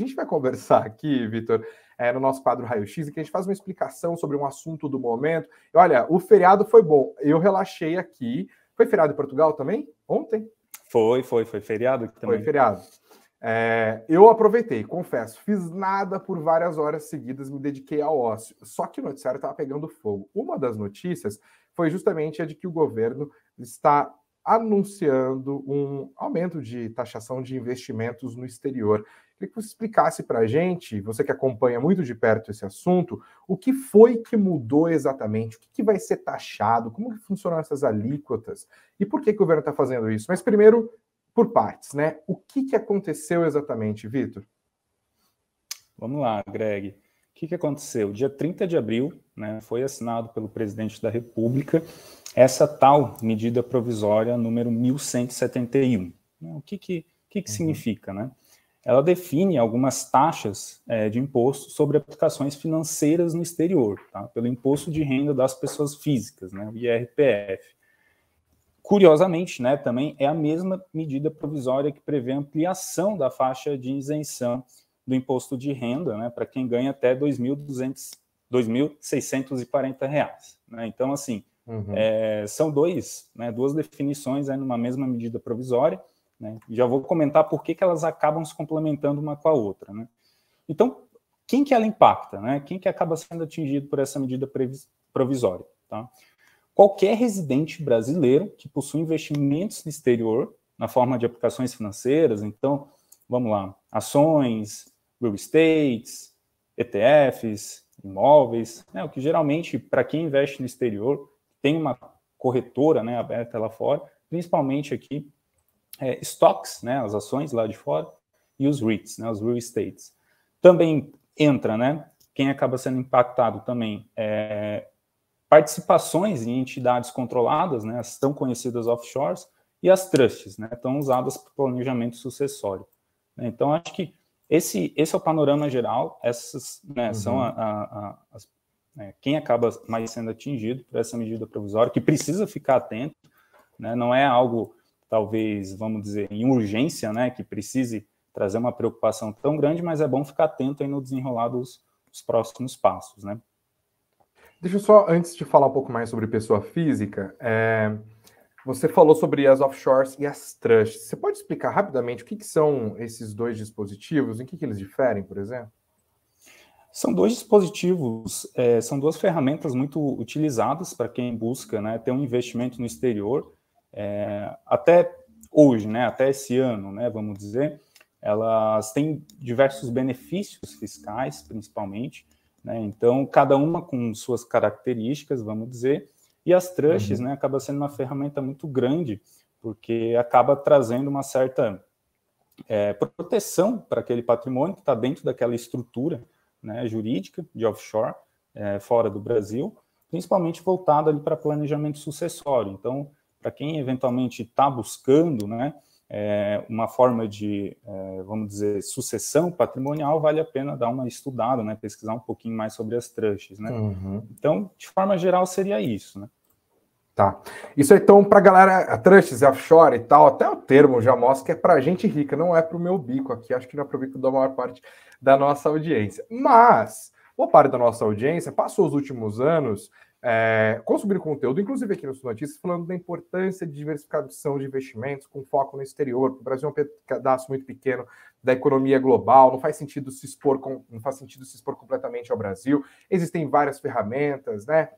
gente vai conversar aqui, Vitor, é, no nosso quadro Raio X, em que a gente faz uma explicação sobre um assunto do momento. E, olha, o feriado foi bom, eu relaxei aqui. Foi feriado em Portugal também? Ontem? Foi, foi, foi feriado aqui também. Foi feriado. É, eu aproveitei, confesso, fiz nada por várias horas seguidas, me dediquei ao ócio. Só que o noticiário estava pegando fogo. Uma das notícias foi justamente a de que o governo está anunciando um aumento de taxação de investimentos no exterior. Queria que você explicasse para a gente, você que acompanha muito de perto esse assunto, o que foi que mudou exatamente, o que, que vai ser taxado, como que funcionam essas alíquotas e por que, que o governo está fazendo isso. Mas primeiro, por partes, né? O que, que aconteceu exatamente, Vitor? Vamos lá, Greg. O que, que aconteceu? Dia 30 de abril, né, foi assinado pelo presidente da República essa tal medida provisória número 1171. Né, o que, que, que, que uhum. significa, né? ela define algumas taxas é, de imposto sobre aplicações financeiras no exterior, tá? pelo imposto de renda das pessoas físicas, né, o IRPF. Curiosamente, né, também é a mesma medida provisória que prevê ampliação da faixa de isenção do imposto de renda né, para quem ganha até R$ 2.640. Né? Então, assim, uhum. é, são dois, né, duas definições aí numa mesma medida provisória né? já vou comentar por que, que elas acabam se complementando uma com a outra. Né? Então, quem que ela impacta? Né? Quem que acaba sendo atingido por essa medida provisória? Tá? Qualquer residente brasileiro que possui investimentos no exterior, na forma de aplicações financeiras, então, vamos lá, ações, real estates, ETFs, imóveis, né? o que geralmente, para quem investe no exterior, tem uma corretora né, aberta lá fora, principalmente aqui é, stocks, né, as ações lá de fora, e os REITs, né, os real estates. Também entra, né, quem acaba sendo impactado também é participações em entidades controladas, né, as tão conhecidas offshores, e as trusts, né, tão usadas para planejamento sucessório. Então, acho que esse, esse é o panorama geral, essas né, uhum. são a, a, a, as, né, quem acaba mais sendo atingido por essa medida provisória, que precisa ficar atento, né, não é algo talvez, vamos dizer, em urgência, né, que precise trazer uma preocupação tão grande, mas é bom ficar atento aí no desenrolar dos, dos próximos passos, né? Deixa eu só, antes de falar um pouco mais sobre pessoa física, é, você falou sobre as offshores e as trusts. Você pode explicar rapidamente o que, que são esses dois dispositivos? Em que, que eles diferem, por exemplo? São dois dispositivos, é, são duas ferramentas muito utilizadas para quem busca né, ter um investimento no exterior é, até hoje, né, até esse ano, né, vamos dizer, elas têm diversos benefícios fiscais, principalmente, né, então cada uma com suas características, vamos dizer, e as tranches, uhum. né, acaba sendo uma ferramenta muito grande, porque acaba trazendo uma certa é, proteção para aquele patrimônio que está dentro daquela estrutura né, jurídica de offshore, é, fora do Brasil, principalmente voltado ali para planejamento sucessório. Então, para quem eventualmente está buscando né, é, uma forma de, é, vamos dizer, sucessão patrimonial, vale a pena dar uma estudada, né, pesquisar um pouquinho mais sobre as tranches. Né? Uhum. Então, de forma geral, seria isso. Né? Tá. Isso então, para a galera, tranches, offshore e tal, até o termo já mostra que é para gente rica, não é para o meu bico aqui, acho que não é para o bico da maior parte da nossa audiência. Mas, boa parte da nossa audiência passou os últimos anos é, consumir conteúdo, inclusive aqui nas notícias, falando da importância de diversificação de investimentos com foco no exterior. O Brasil é um pedaço muito pequeno da economia global, não faz sentido se expor, com, não faz sentido se expor completamente ao Brasil. Existem várias ferramentas, né?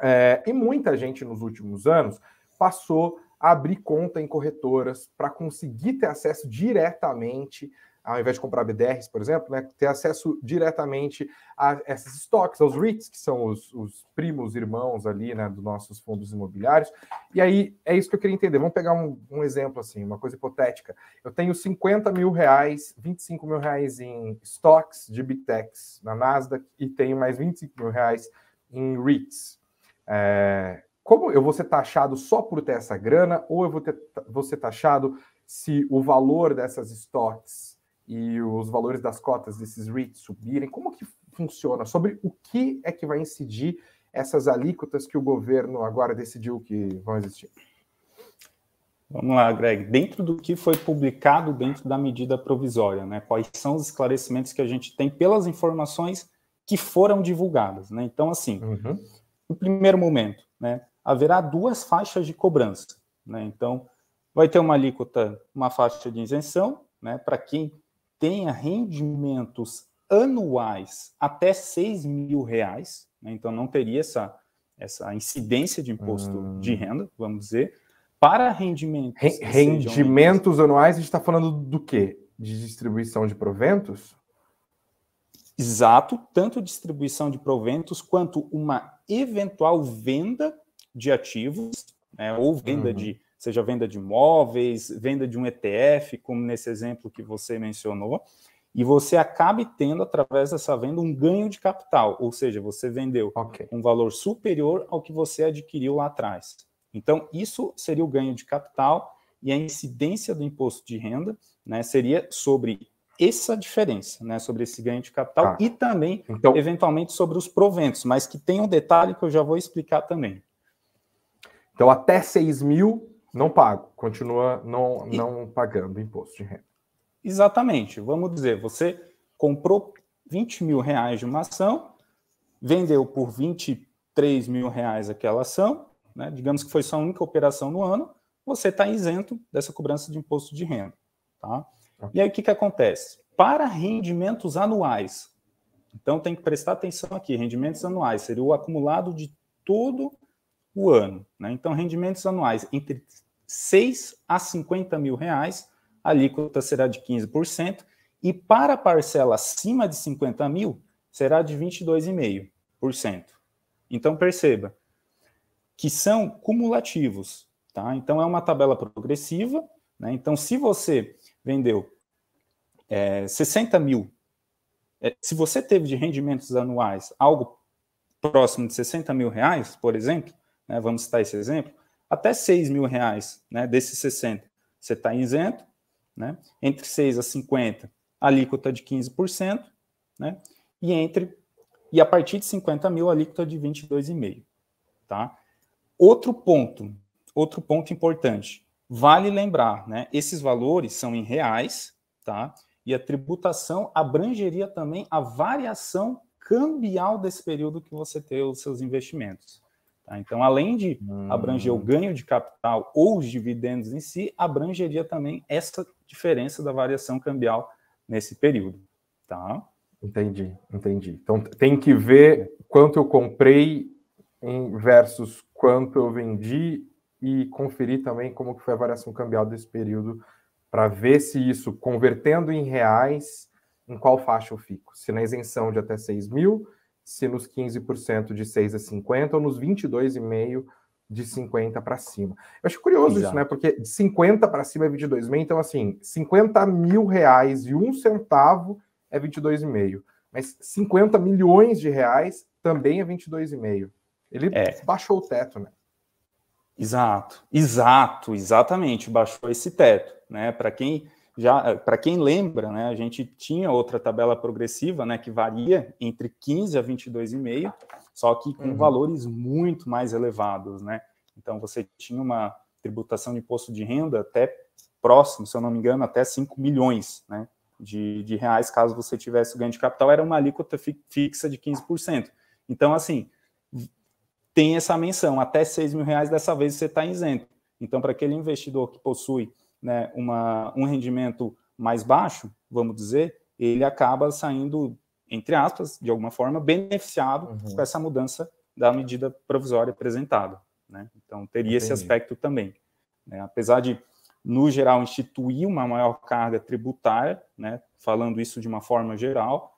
É, e muita gente nos últimos anos passou a abrir conta em corretoras para conseguir ter acesso diretamente ao invés de comprar BDRs, por exemplo, né, ter acesso diretamente a esses estoques, aos REITs, que são os, os, primos, irmãos ali, né, dos nossos fundos imobiliários. E aí, é isso que eu queria entender. Vamos pegar um, um exemplo, assim, uma coisa hipotética. Eu tenho 50 mil reais, 25 mil reais em estoques de Big Techs na Nasdaq e tenho mais 25 mil reais em REITs. É, como eu vou ser taxado só por ter essa grana ou eu vou, ter, vou ser taxado se o valor dessas estoques e os valores das cotas desses REITs subirem? Como que funciona? Sobre o que é que vai incidir essas alíquotas que o governo agora decidiu que vão existir? Vamos lá, Greg. Dentro do que foi publicado dentro da medida provisória, né? Quais são os esclarecimentos que a gente tem pelas informações que foram divulgadas, né? Então, assim, uhum. no primeiro momento, né? Haverá duas faixas de cobrança, né? Então, vai ter uma alíquota, uma faixa de isenção, né? Para quem tenha rendimentos anuais até 6 mil reais, né? então não teria essa, essa incidência de imposto hum. de renda, vamos dizer, para rendimentos. Re rendimentos anuais, a gente está falando do quê? De distribuição de proventos? Exato, tanto distribuição de proventos quanto uma eventual venda de ativos, né, ou venda uhum. de seja venda de imóveis, venda de um ETF, como nesse exemplo que você mencionou, e você acabe tendo, através dessa venda, um ganho de capital, ou seja, você vendeu okay. um valor superior ao que você adquiriu lá atrás. Então, isso seria o ganho de capital e a incidência do imposto de renda né, seria sobre essa diferença, né, sobre esse ganho de capital ah, e também, então... eventualmente, sobre os proventos, mas que tem um detalhe que eu já vou explicar também. Então, até 6 mil, não pago, continua não, não pagando imposto de renda. Exatamente. Vamos dizer, você comprou 20 mil reais de uma ação, vendeu por 23 mil reais aquela ação, né? digamos que foi sua única operação no ano, você está isento dessa cobrança de imposto de renda. Tá? E aí o que, que acontece? Para rendimentos anuais, então tem que prestar atenção aqui, rendimentos anuais, seria o acumulado de todo o ano. Né? Então, rendimentos anuais entre 6 a 50 mil reais, a alíquota será de 15%, e para parcela acima de 50 mil, será de 22,5%. Então, perceba que são cumulativos. Tá? Então, é uma tabela progressiva. Né? Então, se você vendeu é, 60 mil, é, se você teve de rendimentos anuais algo próximo de 60 mil reais, por exemplo, né, vamos citar esse exemplo, até 6 mil reais né, desses 60, você está isento, né, entre 6 a 50, alíquota de 15%, né, e entre e a partir de 50 mil, alíquota de 22,5%. Tá? Outro ponto, outro ponto importante, vale lembrar, né, esses valores são em reais, tá? e a tributação abrangeria também a variação cambial desse período que você teve os seus investimentos. Tá? Então, além de abranger o hum. ganho de capital ou os dividendos em si, abrangeria também essa diferença da variação cambial nesse período. Tá? Entendi, entendi. Então, tem que ver quanto eu comprei versus quanto eu vendi e conferir também como que foi a variação cambial desse período para ver se isso, convertendo em reais, em qual faixa eu fico. Se na isenção de até 6 mil, se nos 15% de 6 a 50 ou nos 22,5% de 50 para cima. Eu acho curioso Exato. isso, né? Porque de 50 para cima é 22,5, então assim, 50 mil reais e um centavo é 22,5. Mas 50 milhões de reais também é 22,5. Ele é. baixou o teto, né? Exato, exato, exatamente, baixou esse teto, né? Para quem já eh, para quem lembra, né, a gente tinha outra tabela progressiva, né, que varia entre 15 a 22,5, só que com uhum. valores muito mais elevados, né? Então você tinha uma tributação de imposto de renda até próximo, se eu não me engano, até 5 milhões, né, de, de reais caso você tivesse ganho de capital, era uma alíquota fi, fixa de 15%. Então assim, tem essa menção, até 6 mil reais dessa vez você está isento. Então para aquele investidor que possui né, uma, um rendimento mais baixo, vamos dizer, ele acaba saindo, entre aspas, de alguma forma, beneficiado uhum. com essa mudança da medida provisória apresentada. Né? Então, teria Entendi. esse aspecto também. Né? Apesar de, no geral, instituir uma maior carga tributária, né? falando isso de uma forma geral,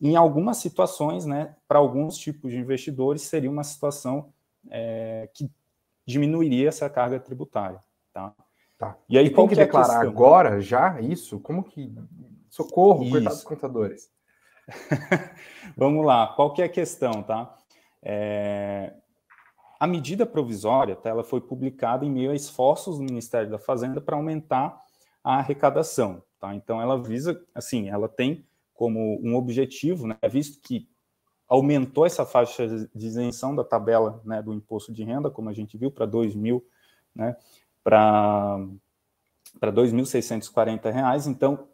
em algumas situações, né, para alguns tipos de investidores, seria uma situação é, que diminuiria essa carga tributária. Tá? Tá. E aí e tem que é declarar questão? agora, já, isso? Como que. Socorro, isso. coitados contadores. Vamos lá, qual que é a questão, tá? É... A medida provisória, tá, ela foi publicada em meio a esforços do Ministério da Fazenda para aumentar a arrecadação, tá? Então ela visa, assim, ela tem como um objetivo, né, visto que aumentou essa faixa de isenção da tabela né, do imposto de renda, como a gente viu, para 2 mil, né, para R$ 2.640. Então,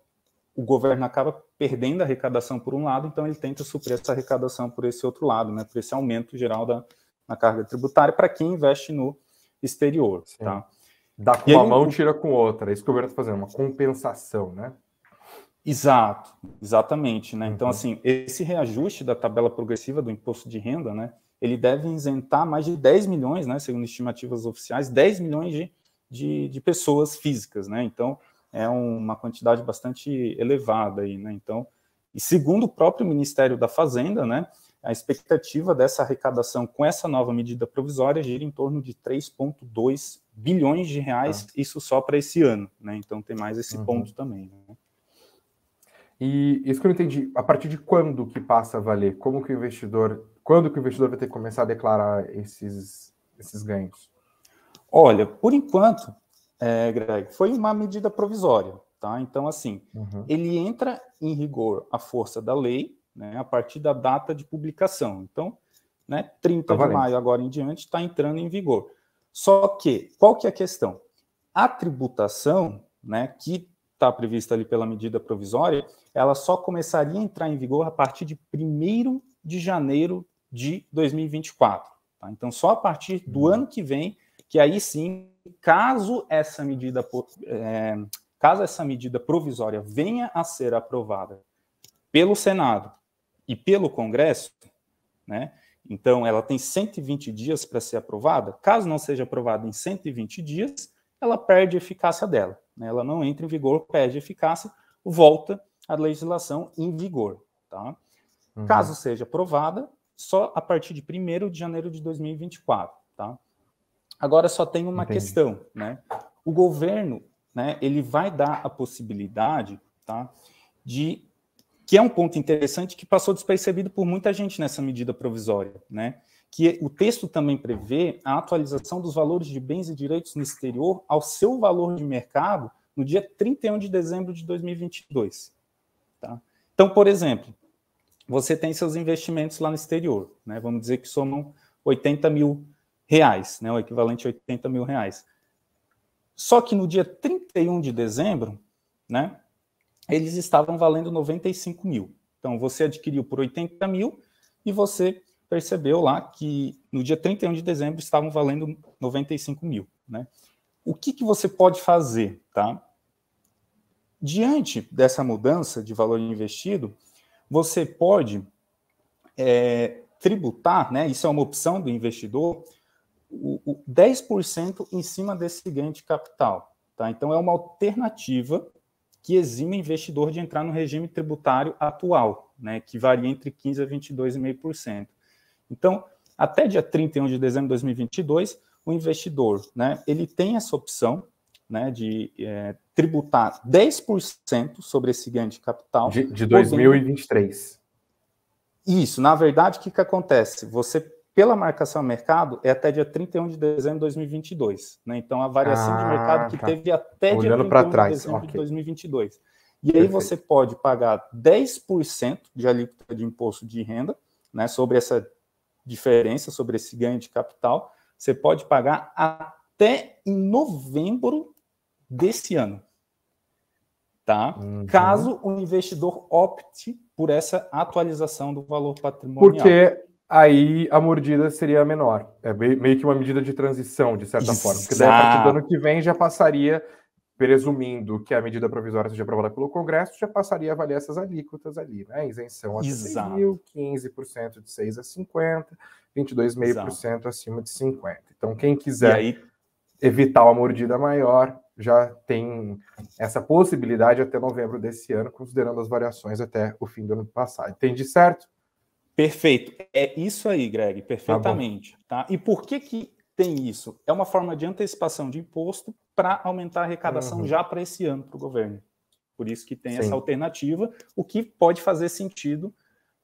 o governo acaba perdendo a arrecadação por um lado, então ele tenta suprir essa arrecadação por esse outro lado, né, por esse aumento geral da, na carga tributária para quem investe no exterior. Tá? Dá com e uma aí, mão, tira com outra. É isso que o governo está fazendo, uma compensação, né? Exato, exatamente. Né? Então, uhum. Então, assim, esse reajuste da tabela progressiva do imposto de renda, né, ele deve isentar mais de 10 milhões, né, segundo estimativas oficiais, 10 milhões de de, de pessoas físicas, né? Então, é uma quantidade bastante elevada aí, né? Então, e segundo o próprio Ministério da Fazenda, né, a expectativa dessa arrecadação com essa nova medida provisória gira em torno de 3,2 bilhões de reais, ah. isso só para esse ano, né? Então tem mais esse uhum. ponto também. Né? E isso que eu não entendi, a partir de quando que passa a valer? Como que o investidor, quando que o investidor vai ter que começar a declarar esses, esses ganhos? Olha, por enquanto, é, Greg, foi uma medida provisória, tá? Então, assim, uhum. ele entra em rigor à força da lei, né, a partir da data de publicação. Então, né, 30 tá de maio agora em diante está entrando em vigor. Só que, qual que é a questão? A tributação, né, que está prevista ali pela medida provisória, ela só começaria a entrar em vigor a partir de 1 de janeiro de 2024. Tá? Então, só a partir do uhum. ano que vem que aí sim, caso essa medida, é, caso essa medida provisória venha a ser aprovada pelo Senado e pelo Congresso, né? Então, ela tem 120 dias para ser aprovada. Caso não seja aprovada em 120 dias, ela perde a eficácia dela. Né? Ela não entra em vigor, perde a eficácia, volta a legislação em vigor. Tá? Uhum. Caso seja aprovada, só a partir de 1 de janeiro de 2024. Tá? Agora só tem uma Entendi. questão, né? O governo, né, ele vai dar a possibilidade, tá, de que é um ponto interessante que passou despercebido por muita gente nessa medida provisória, né? Que o texto também prevê a atualização dos valores de bens e direitos no exterior ao seu valor de mercado no dia 31 de dezembro de 2022, tá? Então, por exemplo, você tem seus investimentos lá no exterior, né? Vamos dizer que somam 80 mil reais, né, o equivalente a 80 mil reais. Só que no dia 31 de dezembro, né, eles estavam valendo 95 mil. Então você adquiriu por 80 mil e você percebeu lá que no dia 31 de dezembro estavam valendo 95 mil. Né? O que, que você pode fazer? Tá? Diante dessa mudança de valor investido, você pode é, tributar, né? isso é uma opção do investidor, o, o 10% em cima desse ganho de capital. Tá? Então, é uma alternativa que exime o investidor de entrar no regime tributário atual, né, que varia entre 15% a 22,5%. Então, até dia 31 de dezembro de 2022, o investidor né, ele tem essa opção né, de é, tributar 10% sobre esse ganho de capital. De, de 2023. Podendo... Isso, na verdade, o que, que acontece? Você pela marcação a mercado, é até dia 31 de dezembro de 2022. Né? Então, a variação ah, de mercado ah, que tá. teve até Olhando dia 31 trás. de dezembro okay. de 2022. E Perfeito. aí você pode pagar 10% de alíquota de imposto de renda né, sobre essa diferença, sobre esse ganho de capital. Você pode pagar até em novembro desse ano. Tá? Uhum. Caso o investidor opte por essa atualização do valor patrimonial. Porque aí a mordida seria menor. É meio que uma medida de transição, de certa Exato. forma. Porque daí, a partir do ano que vem, já passaria, presumindo que a medida provisória seja aprovada pelo Congresso, já passaria a avaliar essas alíquotas ali, né? Isenção a 6 mil, 15% de 6 a 50, 22,5% acima de 50. Então, quem quiser evitar uma mordida maior, já tem essa possibilidade até novembro desse ano, considerando as variações até o fim do ano passado. Entendi certo? Perfeito. É isso aí, Greg, tá perfeitamente. Tá, tá? E por que, que tem isso? É uma forma de antecipação de imposto para aumentar a arrecadação uhum. já para esse ano para o governo. Por isso que tem Sim. essa alternativa, o que pode fazer sentido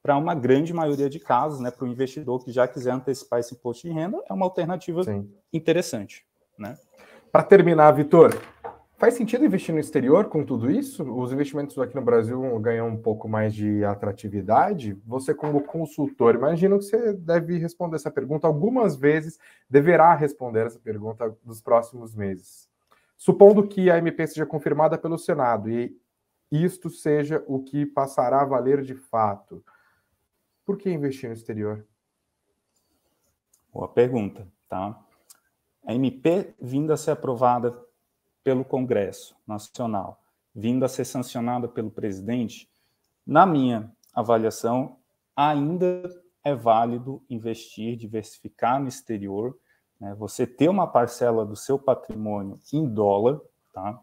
para uma grande maioria de casos, né, para o investidor que já quiser antecipar esse imposto de renda, é uma alternativa Sim. interessante. Né? Para terminar, Vitor, Faz sentido investir no exterior com tudo isso? Os investimentos aqui no Brasil ganham um pouco mais de atratividade? Você, como consultor, imagino que você deve responder essa pergunta algumas vezes, deverá responder essa pergunta nos próximos meses. Supondo que a MP seja confirmada pelo Senado e isto seja o que passará a valer de fato, por que investir no exterior? Boa pergunta, tá? A MP vindo a ser aprovada pelo Congresso Nacional, vindo a ser sancionada pelo presidente, na minha avaliação, ainda é válido investir, diversificar no exterior, né? você ter uma parcela do seu patrimônio em dólar, tá?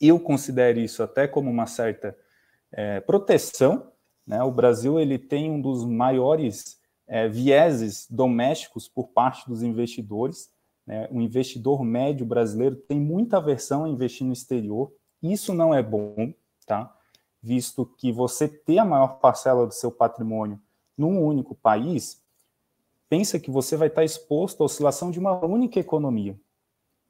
Eu considero isso até como uma certa é, proteção, né? O Brasil ele tem um dos maiores é, vieses domésticos por parte dos investidores, né? O investidor médio brasileiro tem muita aversão a investir no exterior. Isso não é bom, tá? visto que você ter a maior parcela do seu patrimônio num único país, pensa que você vai estar exposto à oscilação de uma única economia.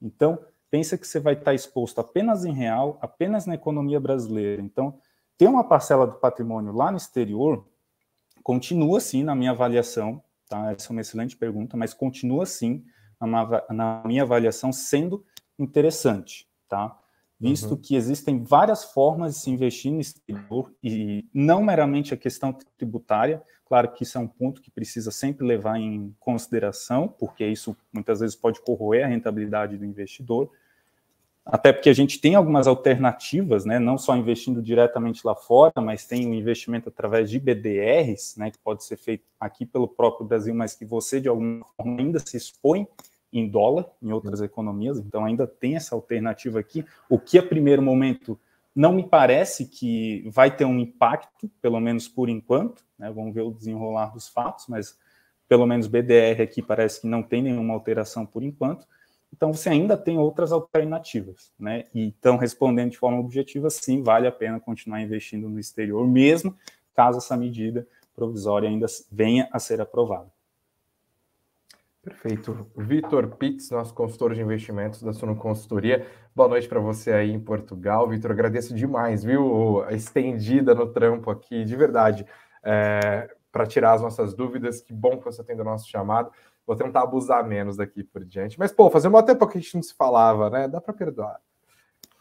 Então, pensa que você vai estar exposto apenas em real, apenas na economia brasileira. Então, ter uma parcela do patrimônio lá no exterior continua sim, na minha avaliação, tá? Essa é uma excelente pergunta, mas continua sim é na minha avaliação, sendo interessante, tá? Visto uhum. que existem várias formas de se investir no exterior e não meramente a questão tributária, claro que isso é um ponto que precisa sempre levar em consideração, porque isso muitas vezes pode corroer a rentabilidade do investidor, até porque a gente tem algumas alternativas, né, não só investindo diretamente lá fora, mas tem o um investimento através de BDRs, né, que pode ser feito aqui pelo próprio Brasil, mas que você, de alguma forma, ainda se expõe em dólar em outras economias, então ainda tem essa alternativa aqui, o que a primeiro momento não me parece que vai ter um impacto, pelo menos por enquanto, né, vamos ver o desenrolar dos fatos, mas pelo menos BDR aqui parece que não tem nenhuma alteração por enquanto, então, você ainda tem outras alternativas, né? Então, respondendo de forma objetiva, sim, vale a pena continuar investindo no exterior, mesmo caso essa medida provisória ainda venha a ser aprovada. Perfeito. Vitor Pitts, nosso consultor de investimentos da Suno Consultoria. Boa noite para você aí em Portugal. Vitor, agradeço demais, viu? A estendida no trampo aqui, de verdade, é, para tirar as nossas dúvidas. Que bom que você atendeu o nosso chamado. Vou tentar abusar menos daqui por diante. Mas, pô, fazia um tempo que a gente não se falava, né? Dá para perdoar.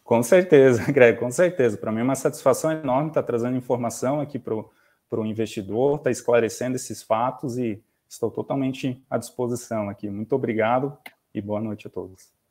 Com certeza, Greg, com certeza. Para mim é uma satisfação enorme estar tá trazendo informação aqui para o investidor, estar tá esclarecendo esses fatos e estou totalmente à disposição aqui. Muito obrigado e boa noite a todos.